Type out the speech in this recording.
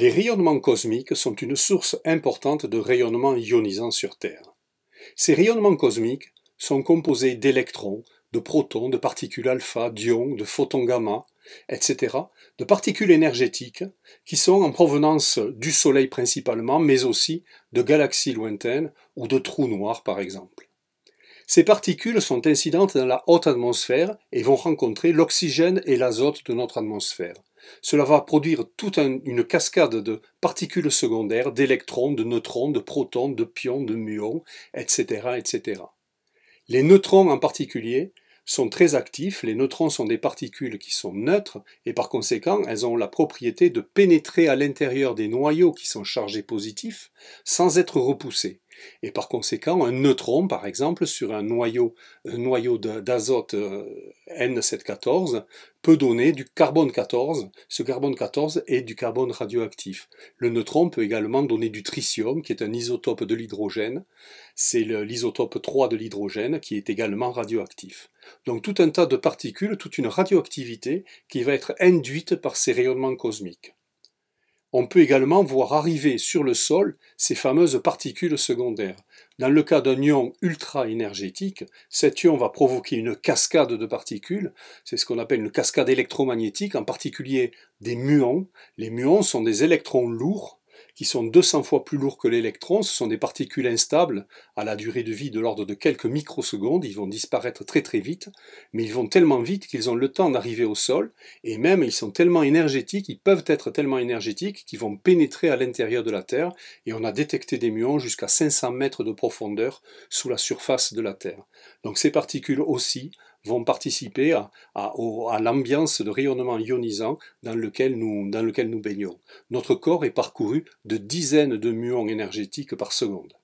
Les rayonnements cosmiques sont une source importante de rayonnements ionisants sur Terre. Ces rayonnements cosmiques sont composés d'électrons, de protons, de particules alpha, d'ions, de photons gamma, etc., de particules énergétiques qui sont en provenance du Soleil principalement, mais aussi de galaxies lointaines ou de trous noirs par exemple. Ces particules sont incidentes dans la haute atmosphère et vont rencontrer l'oxygène et l'azote de notre atmosphère cela va produire toute une cascade de particules secondaires, d'électrons, de neutrons, de protons, de pions, de muons, etc., etc. Les neutrons en particulier sont très actifs, les neutrons sont des particules qui sont neutres et par conséquent elles ont la propriété de pénétrer à l'intérieur des noyaux qui sont chargés positifs sans être repoussés. Et par conséquent, un neutron, par exemple, sur un noyau, d'azote euh, N714, peut donner du carbone 14. Ce carbone 14 est du carbone radioactif. Le neutron peut également donner du tritium, qui est un isotope de l'hydrogène. C'est l'isotope 3 de l'hydrogène, qui est également radioactif. Donc tout un tas de particules, toute une radioactivité qui va être induite par ces rayonnements cosmiques. On peut également voir arriver sur le sol ces fameuses particules secondaires. Dans le cas d'un ion ultra-énergétique, cet ion va provoquer une cascade de particules, c'est ce qu'on appelle une cascade électromagnétique, en particulier des muons. Les muons sont des électrons lourds qui sont 200 fois plus lourds que l'électron. Ce sont des particules instables à la durée de vie de l'ordre de quelques microsecondes. Ils vont disparaître très très vite, mais ils vont tellement vite qu'ils ont le temps d'arriver au sol, et même ils sont tellement énergétiques, ils peuvent être tellement énergétiques qu'ils vont pénétrer à l'intérieur de la Terre, et on a détecté des muons jusqu'à 500 mètres de profondeur sous la surface de la Terre. Donc ces particules aussi vont participer à, l'ambiance de rayonnement ionisant dans lequel, nous, dans lequel nous baignons. Notre corps est parcouru de dizaines de muons énergétiques par seconde.